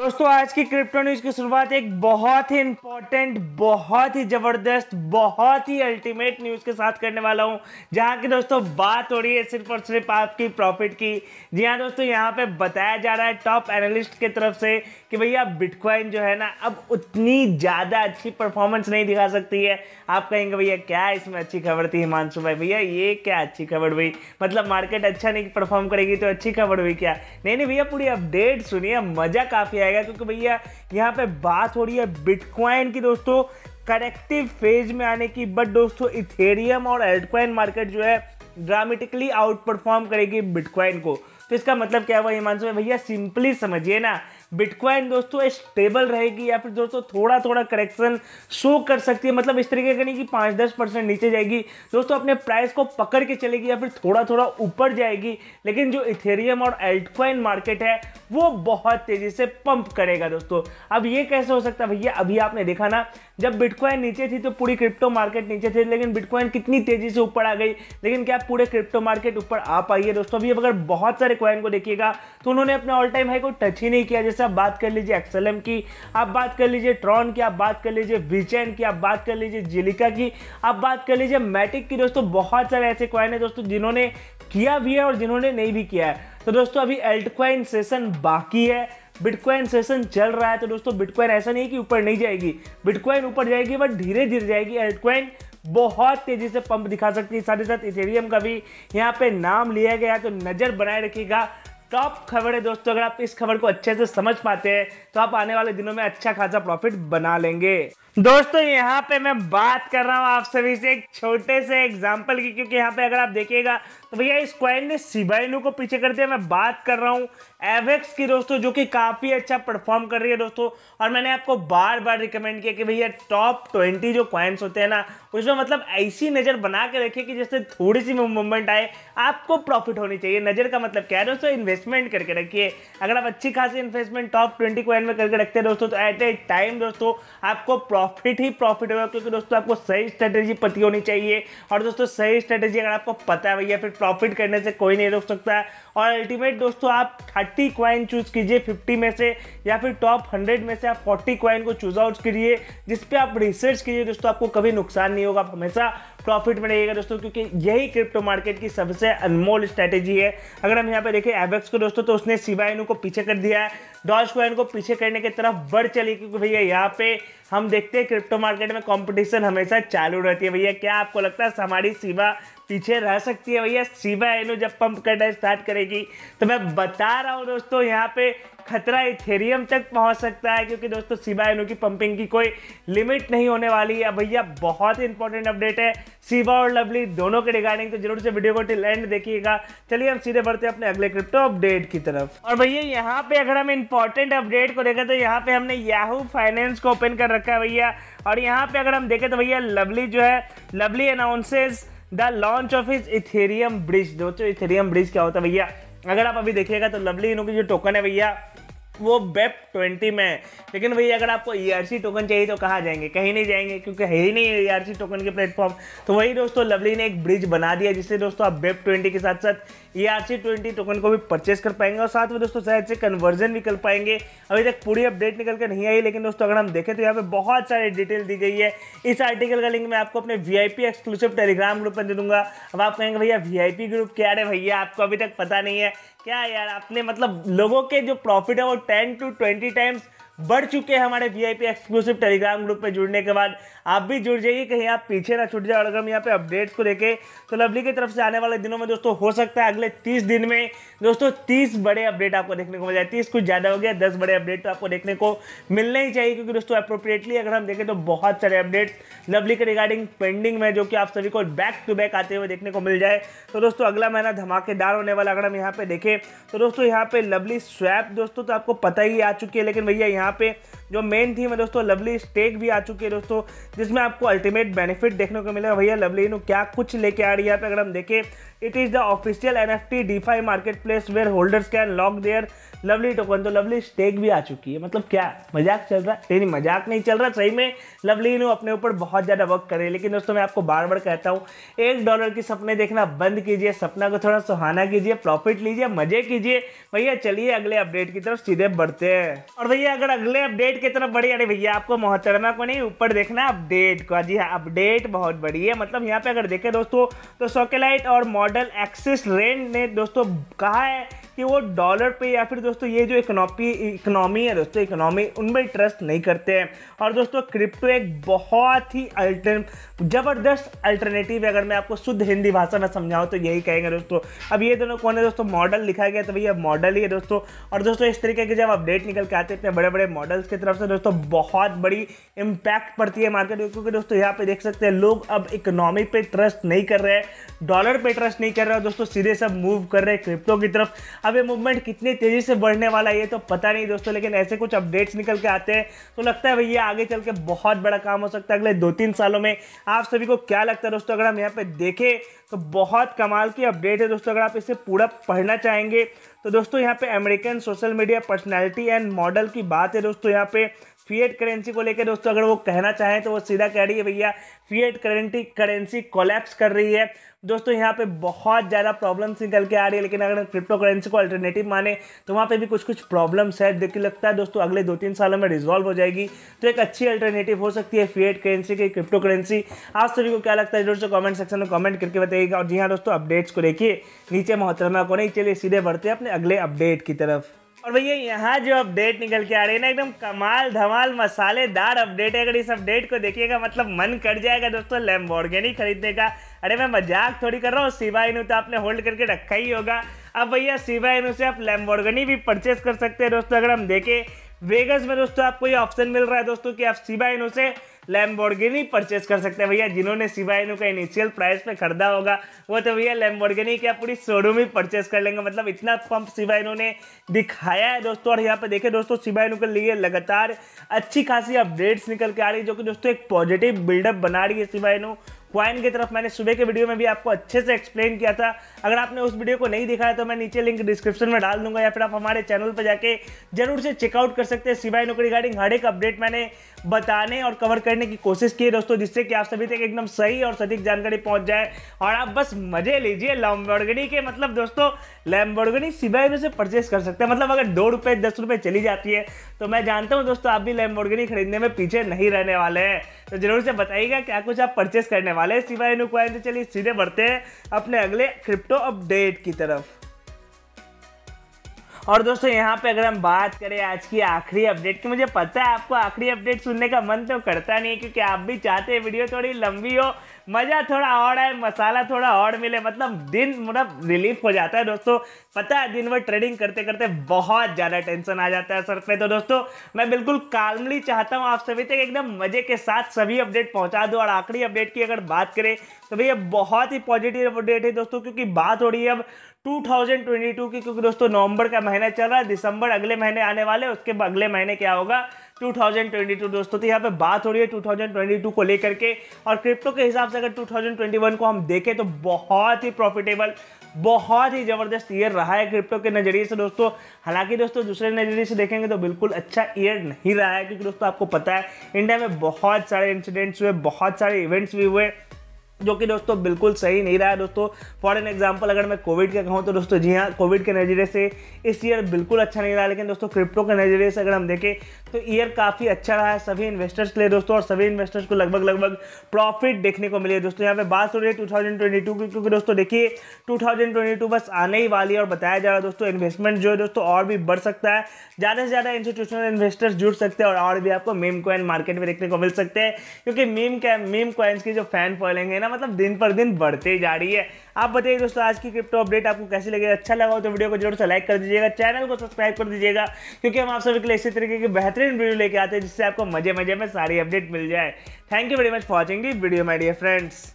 दोस्तों आज की क्रिप्टो न्यूज की शुरुआत एक बहुत ही इंपॉर्टेंट बहुत ही जबरदस्त बहुत ही अल्टीमेट न्यूज के साथ करने वाला हूं जहां की दोस्तों बात हो रही है सिर्फ और सिर्फ आपकी प्रॉफिट की जी हाँ दोस्तों यहां पे बताया जा रहा है टॉप एनालिस्ट के तरफ से कि भैया बिटकॉइन जो है ना अब उतनी ज़्यादा अच्छी परफॉर्मेंस नहीं दिखा सकती है आप कहेंगे भैया क्या इसमें अच्छी खबर थी हिमांशु भाई भैया ये क्या अच्छी खबर हुई मतलब मार्केट अच्छा नहीं परफॉर्म करेगी तो अच्छी खबर हुई क्या नहीं नहीं भैया पूरी अपडेट सुनिए मज़ा काफ़ी जाएगा क्योंकि भैया यहाँ पे बात हो रही है बिटकॉइन की दोस्तों करेक्टिव फेज में आने की बट दोस्तों इथेरियम और एल्टकॉइन मार्केट जो है ड्रामेटिकली आउट परफॉर्म करेगी बिटकॉइन को तो इसका मतलब क्या हुआ हिमांशु भैया सिंपली समझिए ना बिटकॉइन दोस्तों स्टेबल रहेगी या फिर दोस्तों थोड़ा थोड़ा करेक्शन शो कर सकती है मतलब इस तरीके का नहीं कि पाँच दस परसेंट नीचे जाएगी दोस्तों अपने प्राइस को पकड़ के चलेगी या फिर थोड़ा थोड़ा ऊपर जाएगी लेकिन जो इथेरियम और एल्टकॉइन मार्केट है वो बहुत तेज़ी से पंप करेगा दोस्तों अब ये कैसे हो सकता है भैया अभी आपने देखा ना जब बिटकॉइन नीचे थी तो पूरी क्रिप्टो मार्केट नीचे थी लेकिन बिटकॉइन कितनी तेज़ी से ऊपर आ गई लेकिन क्या पूरे क्रिप्टो मार्केट ऊपर आ पाई है दोस्तों अभी अगर बहुत सारे कॉइन को देखिएगा तो उन्होंने अपने ऑल टाइम हाई को टच ही नहीं किया जैसे आप बात कर लीजिए एक्सएलएम की आप बात कर लीजिए ट्रॉन की आप बात कर लीजिए विचैन की आप बात कर लीजिए जिलिका की आप बात कर लीजिए मैटिक की दोस्तों बहुत सारे ऐसे कॉइन है दोस्तों जिन्होंने किया भी है और जिन्होंने नहीं भी किया है तो दोस्तों अभी एल्टक्वाइन सेशन बाकी है बिटकॉइन सेशन चल रहा है तो दोस्तों बिटकॉइन ऐसा नहीं है कि ऊपर नहीं जाएगी बिटकॉइन ऊपर जाएगी बट धीरे धीरे जाएगी एल्टकॉइन बहुत तेजी से पंप दिखा सकती है साथ ही साथ इथेरियम का भी यहाँ पे नाम लिया गया तो नज़र बनाए रखिएगा टॉप खबर है दोस्तों अगर आप इस खबर को अच्छे से समझ पाते हैं तो आप आने वाले दिनों में अच्छा खासा प्रॉफिट बना लेंगे दोस्तों यहाँ पे मैं बात कर रहा हूँ आप सभी से एक छोटे से एग्जाम्पल की क्योंकि यहाँ पे अगर आप देखिएगा तो भैया क्वाइन ने सिबाइनू को पीछे कर दिया मैं बात कर रहा हूँ एवेक्स की दोस्तों जो कि काफ़ी अच्छा परफॉर्म कर रही है दोस्तों और मैंने आपको बार बार रिकमेंड किया कि भैया टॉप ट्वेंटी जो क्वाइंस होते हैं ना उसमें मतलब ऐसी नज़र बना के रखिए कि जैसे थोड़ी सी मूवमेंट आए आपको प्रॉफिट होनी चाहिए नज़र का मतलब क्या है दोस्तों इन्वेस्टमेंट करके रखिए अगर आप अच्छी खासी इन्वेस्टमेंट टॉप ट्वेंटी क्वाइन में करके रखते हैं दोस्तों तो एट ए टाइम दोस्तों आपको प्रॉफिट ही प्रॉफिट होगा क्योंकि दोस्तों आपको सही स्ट्रेटेजी पती होनी चाहिए और दोस्तों सही स्ट्रेटेजी अगर आपको पता है भैया फिर प्रॉफिट करने से कोई नहीं रोक सकता है और अल्टीमेट दोस्तों आप थर्टी क्वाइन चूज कीजिए फिफ्टी में से या फिर टॉप हंड्रेड में से आप फोर्टी क्वाइन को चूज आउट करिए जिस पर आप रिसर्च कीजिए दोस्तों आपको कभी नुकसान नहीं होगा आप हमेशा प्रॉफिट में रहिएगा दोस्तों क्योंकि यही क्रिप्टो मार्केट की सबसे अनमोल स्ट्रैटेजी है अगर हम यहाँ पे देखें एवेक्स को दोस्तों तो उसने सीवाइन को पीछे कर दिया है डॉज क्वाइन को पीछे करने की तरफ बढ़ चली क्योंकि भैया यहाँ पे हम देख देखते हैं क्रिप्टो मार्केट में कंपटीशन हमेशा चालू रहती है भैया क्या आपको लगता है हमारी सीमा पीछे रह सकती है भैया सीमा एनो जब पंप करना स्टार्ट करेगी तो मैं बता रहा हूँ दोस्तों यहाँ पे खतरा इथेरियम तक पहुंच सकता है क्योंकि दोस्तों सीबा एनो की पंपिंग की कोई लिमिट नहीं होने वाली है भैया बहुत ही इंपॉर्टेंट अपडेट है सीबा और लवली दोनों के रिगार्डिंग तो जरूर से वीडियो को टिल एंड देखिएगा चलिए हम सीधे बढ़ते हैं अपने अगले क्रिप्टो अपडेट की तरफ और भैया यहाँ पे अगर हम इंपॉर्टेंट अपडेट को देखें तो यहाँ पे हमने याहू फाइनेंस को ओपन कर रखा है भैया और यहाँ पे अगर हम देखें तो भैया लवली जो है lovely announces the launch of is Ethereum bridge दोस्तों तो इथेरियम ब्रिज क्या होता है भैया अगर आप अभी देखिएगा तो लवली इनो की जो टोकन है भैया वो बेप ट्वेंटी में है लेकिन भैया अगर आपको ई e टोकन चाहिए तो कहाँ जाएंगे कहीं नहीं जाएंगे क्योंकि है ही नहीं ई e टोकन के प्लेटफॉर्म तो वही दोस्तों लवली ने एक ब्रिज बना दिया जिससे दोस्तों आप बेप ट्वेंटी के साथ साथ ई आर टोकन को भी परचेस कर पाएंगे और साथ में दोस्तों शायद से कन्वर्जन भी कर पाएंगे अभी तक पूरी अपडेट निकल कर नहीं आई लेकिन दोस्तों अगर हम देखें तो यहाँ पे बहुत सारी डिटेल दी गई है इस आर्टिकल का लिंक मैं आपको अपने वी एक्सक्लूसिव टेलीग्राम ग्रुप में दे दूंगा अब आप कहेंगे भैया वी ग्रुप क्या है भैया आपको अभी तक पता नहीं है क्या यार आपने मतलब लोगों के जो प्रॉफिट है वो टेन टू ट्वेंटी टाइम्स बढ़ चुके हैं हमारे वीआईपी एक्सक्लूसिव टेलीग्राम ग्रुप में जुड़ने के बाद आप भी जुड़ जाइए कहीं आप पीछे ना छूट जाए और अगर हम यहाँ पे अपडेट्स को लेके तो लवली की तरफ से आने वाले दिनों में दोस्तों हो सकता है अगले तीस दिन में दोस्तों तीस बड़े अपडेट आपको देखने को मिल जाए तीस कुछ ज़्यादा हो गया दस बड़े अपडेट तो आपको देखने को मिलने ही चाहिए क्योंकि दोस्तों अप्रोप्रिएटली अगर हम देखें तो बहुत सारे अपडेट्स लवली के रिगार्डिंग पेंडिंग में जो कि आप सभी को बैक टू बैक आते हुए देखने को मिल जाए तो दोस्तों अगला महीना धमाकेदार होने वाला अगर हम यहाँ पे देखें तो दोस्तों यहाँ पे लवली स्वैप दोस्तों तो आपको पता ही आ चुकी है लेकिन भैया यहाँ पे जो मेन थीम है दोस्तों लवली स्टेक भी आ चुकी है दोस्तों जिसमें आपको अल्टीमेट बेनिफिट देखने को मिलेगा भैया लवली इनो क्या कुछ लेके आ रही है पे अगर हम देखें it is the official N F T DeFi marketplace where holders can lock their lovely token तो लवली स्टेक भी आ चुकी है मतलब क्या मजाक चल रहा है नहीं मजाक नहीं चल रहा सही में लवली इनो अपने ऊपर बहुत ज़्यादा वर्क कर रही है लेकिन दोस्तों मैं आपको बार बार कहता हूँ एक डॉलर के सपने देखना बंद कीजिए सपना को थोड़ा सुहाना कीजिए प्रॉफिट लीजिए मजे कीजिए भैया चलिए अगले अपडेट की तरफ सीधे बढ़ते हैं और भैया अगर अगले अपडेट की तरफ बढ़िया अरे भैया आपको मोहतरमा को नहीं ऊपर देखना अपडेट को जी हाँ अपडेट बहुत बड़ी है मतलब यहाँ पे अगर देखें दोस्तों तो सोकेलाइट और मॉडल एक्सिस रेंट ने दोस्तों कहा है कि वो डॉलर पे या फिर दोस्तों ये जो इकोनॉमी इकोनॉमी है दोस्तों इकोनॉमी उनमें ट्रस्ट नहीं करते हैं और दोस्तों क्रिप्टो एक बहुत ही अल्टर ज़बरदस्त अल्टरनेटिव है अगर मैं आपको शुद्ध हिंदी भाषा में समझाऊँ तो यही कहेंगे दोस्तों अब ये दोनों कौन है दोस्तों मॉडल लिखा गया तो भैया मॉडल ही है दोस्तों और दोस्तों इस तरीके के जब अपडेट निकल के आते हैं इतने बड़े बड़े मॉडल्स की तरफ से दोस्तों बहुत बड़ी इम्पैक्ट पड़ती है मार्केट में क्योंकि दोस्तों यहाँ पे देख सकते हैं लोग अब इकोनॉमी पे ट्रस्ट नहीं कर रहे हैं डॉलर पे ट्रस्ट नहीं कर रहे हैं दोस्तों सीधे सब मूव कर रहे हैं क्रिप्टो की तरफ अब ये मूवमेंट कितनी तेज़ी से बढ़ने वाला है ये तो पता नहीं दोस्तों लेकिन ऐसे कुछ अपडेट्स निकल के आते हैं तो लगता है भैया आगे चल के बहुत बड़ा काम हो सकता है अगले दो तीन सालों में आप सभी को क्या लगता है दोस्तों अगर हम यहाँ पर देखें तो बहुत कमाल की अपडेट है दोस्तों अगर आप इसे पूरा पढ़ना चाहेंगे तो दोस्तों यहाँ पे American social media personality and model की बात है दोस्तों यहाँ पे फिएट करेंसी को लेकर दोस्तों अगर वो कहना चाहें तो वो सीधा कह रही है भैया फिएट करेंसी करेंसी कोलैप्स कर रही है दोस्तों यहाँ पे बहुत ज़्यादा प्रॉब्लम्स निकल के आ रही है लेकिन अगर क्रिप्टो करेंसी को अल्टरनेटिव माने तो वहाँ पे भी कुछ कुछ प्रॉब्लम्स है देखिए लगता है दोस्तों अगले दो तीन सालों में रिजॉल्व हो जाएगी तो एक अच्छी अल्टरनेटिव हो सकती है फिएट करेंसी की क्रिप्टो करेंसी आप सभी को क्या लगता है दोस्तों कॉमेंट सेक्शन में कॉमेंट करके बताइएगा और जी हाँ दोस्तों अपडेट्स को देखिए नीचे मोहतरमा को नहीं चलिए सीधे बढ़ते हैं अपने अगले अपडेट की तरफ और भैया यहाँ जो अपडेट निकल के आ रही है ना एकदम कमाल धमाल मसालेदार अपडेट है अगर इस अपडेट को देखिएगा मतलब मन कर जाएगा दोस्तों लैम्बोर्गेनी खरीदने का अरे मैं मजाक थोड़ी कर रहा हूँ सिवा इनू तो आपने होल्ड करके रखा ही होगा अब भैया सिवा इनू से आप लैम्बोर्गनी भी परचेस कर सकते हैं दोस्तों अगर हम देखें वेगस में दोस्तों आपको ये ऑप्शन मिल रहा है दोस्तों कि आप सिवा से लैम्बोर्गिनी परचेज कर सकते हैं भैया जिन्होंने सिवाइनो का इनिशियल प्राइस पे खरीदा होगा वो तो भैया लैम्बोर्गिनी क्या पूरी शोरूम ही परचेज कर लेंगे मतलब इतना पंप सिवाइनो ने दिखाया है दोस्तों और यहाँ पे देखे दोस्तों सिवाइनो के लिए लगातार अच्छी खासी अपडेट्स निकल के आ रही है जो कि दोस्तों एक पॉजिटिव बिल्डअप बना रही है सिवाइनो क्वाइन की तरफ मैंने सुबह के वीडियो में भी आपको अच्छे से एक्सप्लेन किया था अगर आपने उस वीडियो को नहीं देखा है तो मैं नीचे लिंक डिस्क्रिप्शन में डाल दूंगा या फिर आप हमारे चैनल पर जाके जरूर से चेकआउट कर सकते हैं सिवाय नौकरी रिगार्डिंग हर एक अपडेट मैंने बताने और कवर करने की कोशिश की है दोस्तों जिससे कि आप सभी तक एकदम सही और सटीक जानकारी पहुंच जाए और आप बस मजे लीजिए लैम्बोर्गनी के मतलब दोस्तों लैम्बोर्गनी सिवाय में से परचेस कर सकते हैं मतलब अगर दो रुपये दस रुपये चली जाती है तो मैं जानता हूँ दोस्तों आप भी लैम्बोर्गनी खरीदने में पीछे नहीं रहने वाले हैं तो जरूर से बताइएगा क्या कुछ आप परचेस करने वाले वाले सिवाय नुकवाइन तो चलिए सीधे बढ़ते हैं अपने अगले क्रिप्टो अपडेट की तरफ और दोस्तों यहाँ पे अगर हम बात करें आज की आखिरी अपडेट की मुझे पता है आपको आखिरी अपडेट सुनने का मन तो करता नहीं है क्योंकि आप भी चाहते हैं वीडियो थोड़ी लंबी हो मज़ा थोड़ा और आए मसाला थोड़ा और मिले मतलब दिन मतलब रिलीफ हो जाता है दोस्तों पता है दिन भर ट्रेडिंग करते करते बहुत ज़्यादा टेंशन आ जाता है सर पे तो दोस्तों मैं बिल्कुल कालमली चाहता हूँ आप सभी तक एकदम मज़े के साथ सभी अपडेट पहुँचा दो और आखिरी अपडेट की अगर बात करें तो भैया बहुत ही पॉजिटिव अपडेट है दोस्तों क्योंकि बात हो रही है अब 2022 की क्योंकि दोस्तों नवंबर का महीना चल रहा है दिसंबर अगले महीने आने वाले उसके अगले महीने क्या होगा 2022 दोस्तों तो यहाँ पे बात हो रही है 2022 को लेकर के और क्रिप्टो के हिसाब से अगर 2021 को हम देखें तो बहुत ही प्रॉफिटेबल बहुत ही ज़बरदस्त ईयर रहा है क्रिप्टो के नज़रिए से दोस्तों हालांकि दोस्तों दूसरे नज़रिए से देखेंगे तो बिल्कुल अच्छा ईयर नहीं रहा है क्योंकि दोस्तों आपको पता है इंडिया में बहुत सारे इंसिडेंट्स हुए बहुत सारे इवेंट्स भी हुए जो कि दोस्तों बिल्कुल सही नहीं रहा है दोस्तों फॉर एन एग्जाम्पल अगर मैं कोविड का कहूँ तो दोस्तों जी हाँ कोविड के नज़रिए से इस ईयर बिल्कुल अच्छा नहीं रहा लेकिन दोस्तों क्रिप्टो के नज़रिए से अगर हम देखें तो ईयर काफ़ी अच्छा रहा है सभी इन्वेस्टर्स के लिए दोस्तों और सभी इन्वेस्टर्स को लगभग लगभग प्रॉफिट देखने को मिली है दोस्तों यहाँ पे बात हो रही है टू की क्योंकि दोस्तों देखिए टू बस आने ही वाली है और बताया जा रहा है दोस्तों इन्वेस्टमेंट जो है दोस्तों और भी बढ़ सकता है ज़्यादा से ज़्यादा इंस्टीट्यूशनल इन्वेस्टर्स जुड़ सकते हैं और, भी आपको मीम कॉइन मार्केट में देखने को मिल सकते हैं क्योंकि मीम क्या मीम कॉइन्स की जो फैन फॉलोइंग है ना मतलब दिन पर दिन बढ़ते जा रही है आप बताइए दोस्तों आज की क्रिप्टो अपडेट आपको कैसे लगे अच्छा लगा हो तो वीडियो को जरूर से लाइक कर दीजिएगा चैनल को सब्सक्राइब कर दीजिएगा क्योंकि हम आप सभी के लिए इसी तरीके की बेहतरीन वीडियो लेके आते हैं जिससे आपको मजे मजे में सारी अपडेट मिल जाए thank you very much for watching the video my dear friends